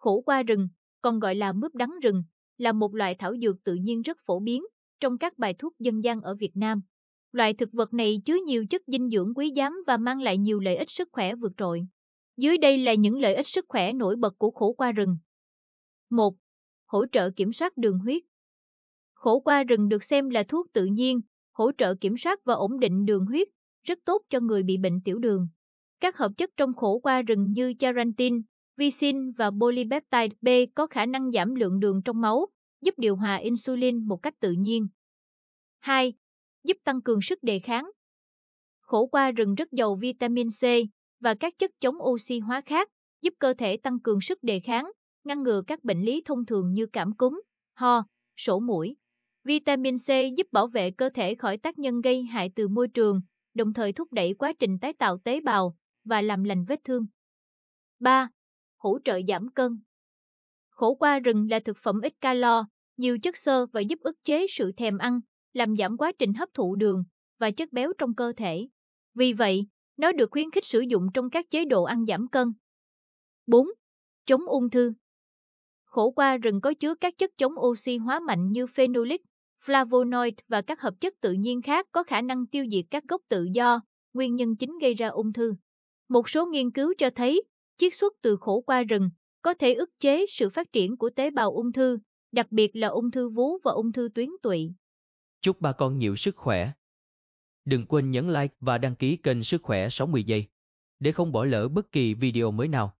Khổ qua rừng, còn gọi là mướp đắng rừng, là một loại thảo dược tự nhiên rất phổ biến trong các bài thuốc dân gian ở Việt Nam. Loại thực vật này chứa nhiều chất dinh dưỡng quý giá và mang lại nhiều lợi ích sức khỏe vượt trội. Dưới đây là những lợi ích sức khỏe nổi bật của khổ qua rừng. 1. Hỗ trợ kiểm soát đường huyết. Khổ qua rừng được xem là thuốc tự nhiên, hỗ trợ kiểm soát và ổn định đường huyết, rất tốt cho người bị bệnh tiểu đường. Các hợp chất trong khổ qua rừng như charantin, visin và polypeptide B có khả năng giảm lượng đường trong máu, giúp điều hòa insulin một cách tự nhiên. 2. Giúp tăng cường sức đề kháng. Khổ qua rừng rất giàu vitamin C và các chất chống oxy hóa khác, giúp cơ thể tăng cường sức đề kháng, ngăn ngừa các bệnh lý thông thường như cảm cúm, ho, sổ mũi. Vitamin C giúp bảo vệ cơ thể khỏi tác nhân gây hại từ môi trường, đồng thời thúc đẩy quá trình tái tạo tế bào và làm lành vết thương. 3 hỗ trợ giảm cân. Khổ qua rừng là thực phẩm ít calo, nhiều chất xơ và giúp ức chế sự thèm ăn, làm giảm quá trình hấp thụ đường và chất béo trong cơ thể. Vì vậy, nó được khuyến khích sử dụng trong các chế độ ăn giảm cân. 4. Chống ung thư Khổ qua rừng có chứa các chất chống oxy hóa mạnh như phenolic, flavonoid và các hợp chất tự nhiên khác có khả năng tiêu diệt các gốc tự do, nguyên nhân chính gây ra ung thư. Một số nghiên cứu cho thấy, chiết xuất từ khổ qua rừng, có thể ức chế sự phát triển của tế bào ung thư, đặc biệt là ung thư vú và ung thư tuyến tụy. Chúc bà con nhiều sức khỏe. Đừng quên nhấn like và đăng ký kênh Sức khỏe 60 giây để không bỏ lỡ bất kỳ video mới nào.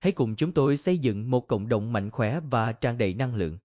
Hãy cùng chúng tôi xây dựng một cộng đồng mạnh khỏe và tràn đầy năng lượng.